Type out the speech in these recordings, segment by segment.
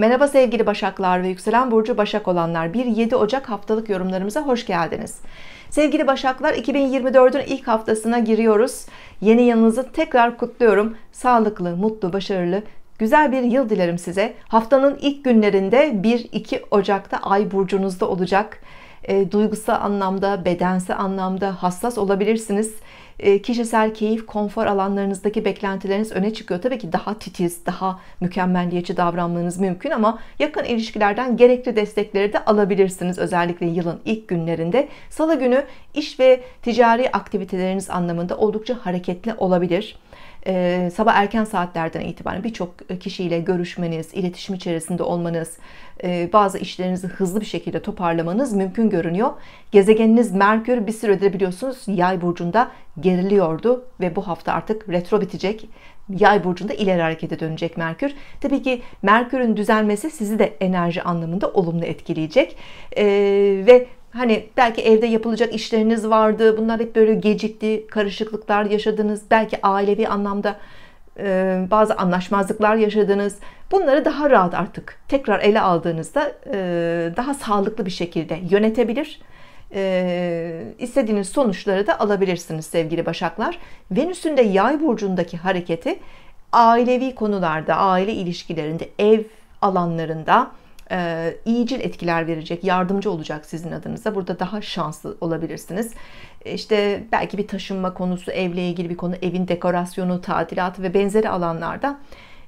Merhaba sevgili Başaklar ve Yükselen Burcu Başak olanlar 1-7 Ocak haftalık yorumlarımıza hoş geldiniz. Sevgili Başaklar 2024'ün ilk haftasına giriyoruz. Yeni yılınızı tekrar kutluyorum. Sağlıklı, mutlu, başarılı, Güzel bir yıl dilerim size. Haftanın ilk günlerinde 1-2 Ocak'ta Ay burcunuzda olacak e, duygusal anlamda, bedensel anlamda hassas olabilirsiniz. E, kişisel keyif, konfor alanlarınızdaki beklentileriniz öne çıkıyor. Tabii ki daha titiz, daha mükemmelliyetçi davranmanız mümkün ama yakın ilişkilerden gerekli destekleri de alabilirsiniz. Özellikle yılın ilk günlerinde. Salı günü iş ve ticari aktiviteleriniz anlamında oldukça hareketli olabilir e, sabah erken saatlerden itibaren birçok kişiyle görüşmeniz, iletişim içerisinde olmanız, e, bazı işlerinizi hızlı bir şekilde toparlamanız mümkün görünüyor. Gezegeniniz Merkür bir süredir biliyorsunuz Yay burcunda geriliyordu ve bu hafta artık retro bitecek. Yay burcunda ileri harekete dönecek Merkür. Tabii ki Merkür'ün düzelmesi sizi de enerji anlamında olumlu etkileyecek. E, ve Hani belki evde yapılacak işleriniz vardı. Bunlar hep böyle gecikti, karışıklıklar yaşadınız. Belki ailevi anlamda e, bazı anlaşmazlıklar yaşadınız. Bunları daha rahat artık tekrar ele aldığınızda e, daha sağlıklı bir şekilde yönetebilir. E, istediğiniz sonuçları da alabilirsiniz sevgili başaklar. Venüs'ün de yay burcundaki hareketi ailevi konularda, aile ilişkilerinde, ev alanlarında, e, iyicil etkiler verecek, yardımcı olacak sizin adınıza. Burada daha şanslı olabilirsiniz. İşte belki bir taşınma konusu, evle ilgili bir konu, evin dekorasyonu, tadilatı ve benzeri alanlarda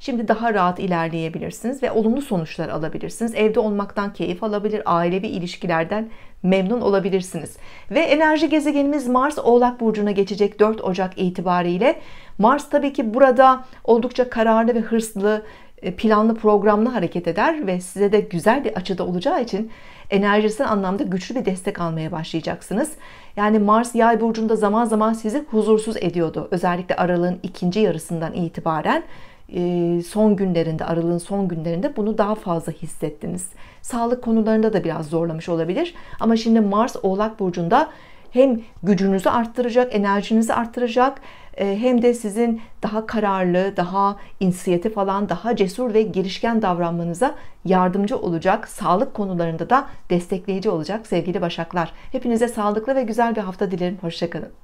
şimdi daha rahat ilerleyebilirsiniz ve olumlu sonuçlar alabilirsiniz. Evde olmaktan keyif alabilir, ailevi ilişkilerden memnun olabilirsiniz. Ve enerji gezegenimiz Mars Oğlak Burcu'na geçecek 4 Ocak itibariyle. Mars tabii ki burada oldukça kararlı ve hırslı, e, planlı programlı hareket eder ve size de güzel bir açıda olacağı için enerjisel anlamda güçlü bir destek almaya başlayacaksınız. Yani Mars yay burcunda zaman zaman sizi huzursuz ediyordu. Özellikle aralığın ikinci yarısından itibaren e, son günlerinde, aralığın son günlerinde bunu daha fazla hissettiniz. Sağlık konularında da biraz zorlamış olabilir. Ama şimdi Mars Oğlak Burcu'nda hem gücünüzü arttıracak, enerjinizi arttıracak e, hem de sizin daha kararlı, daha inisiyatif falan, daha cesur ve girişken davranmanıza yardımcı olacak. Sağlık konularında da destekleyici olacak sevgili Başaklar. Hepinize sağlıklı ve güzel bir hafta dilerim. Hoşçakalın.